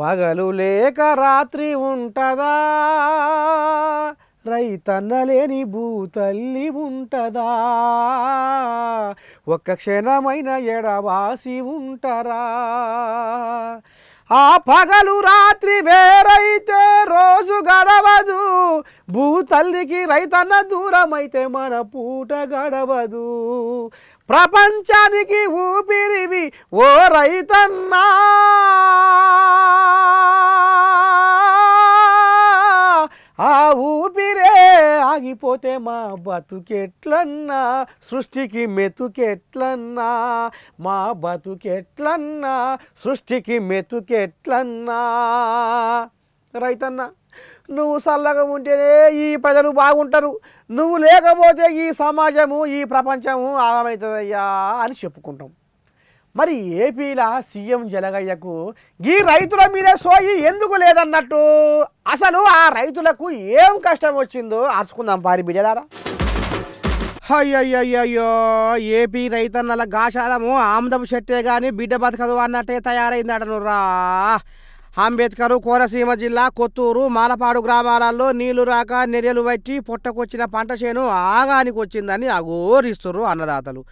పగలు లేక రాత్రి ఉంటదా రైతన్న లేని భూతల్లి ఉంటదా ఒక్క క్షణమైన ఎడవాసి ఉంటరా ఆ పగలు రాత్రి వేరైతే రోజు గడవదు భూతల్లికి రైతన్న దూరమైతే మన పూట గడవదు ప్రపంచానికి ఊపిరివి ఓ రైతన్నా ఆగిపోతే మా బతుకెట్లన్నా సృష్టికి మెతుకెట్లన్నా మా బతుకెట్లన్నా సృష్టికి మెతుకెట్లన్నా రైతన్న నువ్వు చల్లగా ఉంటేనే ఈ ప్రజలు బాగుంటారు నువ్వు లేకపోతే ఈ సమాజము ఈ ప్రపంచము ఆగమవుతుందయ్యా అని చెప్పుకుంటాం మరి ఏపీల సీఎం జలగయ్యకు ఈ రైతుల మీదే సోయి ఎందుకు లేదన్నట్టు అసలు ఆ రైతులకు ఏం కష్టం వచ్చిందో అరుచుకుందాం పారి బిడ్డలారా అయ్యయ్యయ్యో ఏపీ రైతన్నల గాశాలము ఆమదపు చెట్టే కానీ బిడ్డ బతకదు అన్నట్టే రా అంబేద్కర్ కోనసీమ జిల్లా కొత్తూరు మాలపాడు గ్రామాలలో నీళ్లు రాక నెర్యలు బట్టి పొట్టకొచ్చిన పంట చేను ఆగానికి వచ్చిందని అఘోరిస్తున్నారు అన్నదాతలు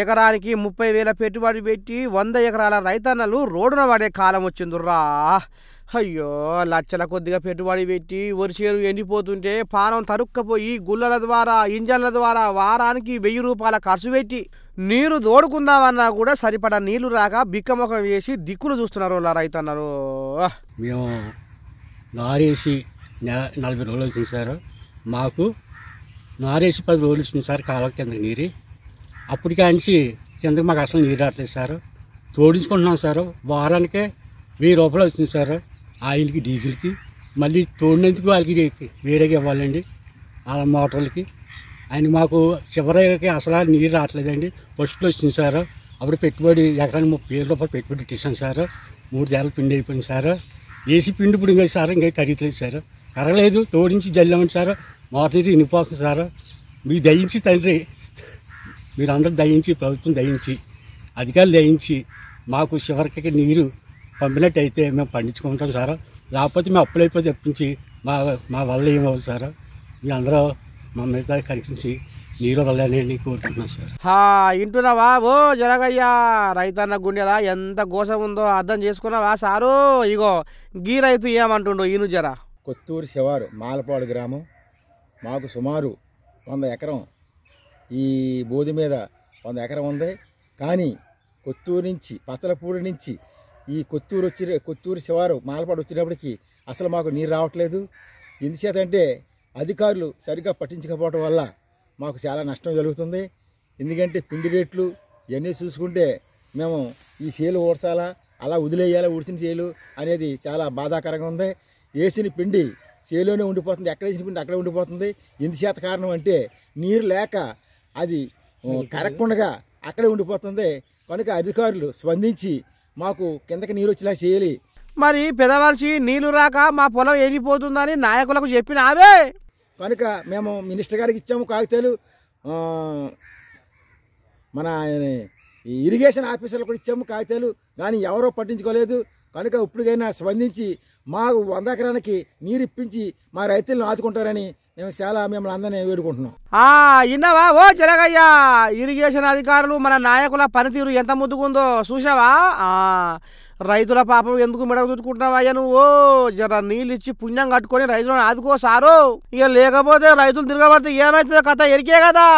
ఎకరానికి ముప్పై వేల పెట్టుబడి పెట్టి వంద ఎకరాల రైతన్నలు రోడ్డున పడే కాలం వచ్చిందిరా అయ్యో లచ్చల కొద్దిగా పెట్టుబడి పెట్టి ఒరిచేరు ఎండిపోతుంటే పానం తరుక్కపోయి గుల్లల ద్వారా ఇంజన్ల ద్వారా వారానికి వెయ్యి రూపాయల ఖర్చు పెట్టి నీరు తోడుకుందామన్నా కూడా సరిపడా నీళ్లు రాక బిక్కమొఖం వేసి దిక్కులు చూస్తున్నారు రైతన్నారు మేము నారేసి నలభై రోజులు వచ్చింది మాకు నారేసి పది రోజులు చూసారు సార్ కాలం కింద నీరు అప్పటికాంచి కిందకి మాకు అసలు నీరు రావట్లేదు సార్ తోడించుకుంటున్నాం సార్ వారానికే వెయ్యి రూపాయలు వచ్చింది సార్ ఆయిల్కి డీజిల్కి మళ్ళీ తోడినందుకు వాళ్ళకి వేరేగా ఇవ్వాలండి ఆ మోటార్లకి ఆయన మాకు చివరికి అసలు నీరు రావట్లేదండి ఫస్ట్లో వచ్చింది సార్ అప్పుడు పెట్టుబడి ఎకరానికి ముప్పై వేల రూపాయలు పెట్టుబడి ఇచ్చాను సార్ మూడు తేళ్ళ పిండి అయిపోయింది సార్ ఏసీ పిండి ఇప్పుడు సార్ ఇంకా ఖరీదులేదు సార్ కరగలేదు తోడించి జల్లామండి సార్ మోటార్ ఇనిపోతుంది సార్ మీరు దయించి తండ్రి మీరు అందరూ దయించి ప్రభుత్వం దయించి అధికారులు దయించి మాకు చివరికి నీరు పంపినట్టు అయితే మేము పండించుకుంటాం సార్ లేకపోతే మేము అప్పులైపోతే తెప్పించి మా మా వల్ల ఏమవుతుంది సార్ మీ అందరూ మా మిగతా కనిపించి నీరు వదలని కోరుకుంటున్నాను సార్ వింటున్నావా ఓ జరగయ్యా రైతన్న గుండెలా ఎంత గోసం ఉందో అర్థం చేసుకున్నావా సారు ఇగో గీ రైతు ఏమంటుండో ఈను జర కొత్తూరు శివారు మాలపాడు గ్రామం మాకు సుమారు వంద ఎకరం ఈ బోధి మీద వంద ఎకరం ఉంది కానీ కొత్తూరు నుంచి పచ్చలపూడి నుంచి ఈ కొత్తూరు వచ్చి కొత్తూరు శివారు మాలపాడు వచ్చినప్పటికీ అసలు మాకు నీరు రావట్లేదు అంటే అధికారులు సరిగ్గా పట్టించకపోవటం వల్ల మాకు చాలా నష్టం జరుగుతుంది ఎందుకంటే పిండి రేట్లు ఇవన్నీ చూసుకుంటే మేము ఈ చేలు ఊడ్చాలా అలా వదిలేయాలా ఊడిసిన చేలు అనేది చాలా బాధాకరంగా ఉంది వేసిన పిండి చేలోనే ఉండిపోతుంది ఎక్కడ వేసిన పిండి అక్కడే ఉండిపోతుంది ఎందుచేత కారణం అంటే నీరు లేక అది కరగకుండా అక్కడే ఉండిపోతుంది కనుక అధికారులు స్పందించి మాకు కిందకి నీరు వచ్చేలా చేయాలి మరి పెదవలసి నీళ్లు రాక మా పొలం ఎండిపోతుందని నాయకులకు చెప్పినావే కనుక మేము మినిస్టర్ గారికి ఇచ్చాము కాగితాలు మన ఇరిగేషన్ ఆఫీసర్లు కూడా ఇచ్చాము కాగితాలు కానీ ఎవరో పట్టించుకోలేదు కనుక ఇప్పటికైనా స్పందించి మాకు వంద ఎకరానికి నీరు ఇప్పించి మా రైతులను ఆదుకుంటారని మేము చాలా మిమ్మల్ని అందరినీ వేడుకుంటున్నాం ఓ జరగయ్యా ఇరిగేషన్ అధికారులు మన నాయకుల పనితీరు ఎంత ముద్దుకుందో చూసావా రైతుల పాపం ఎందుకు మెడకు చుట్టుకుంటున్నావయ్యా నువ్వు జర నీళ్ళు ఇచ్చి పుణ్యం కట్టుకొని రైతులను ఆదుకో సారు ఇక లేకపోతే రైతులు తిరగబడితే ఏమైతుందో కథ ఎరికే కదా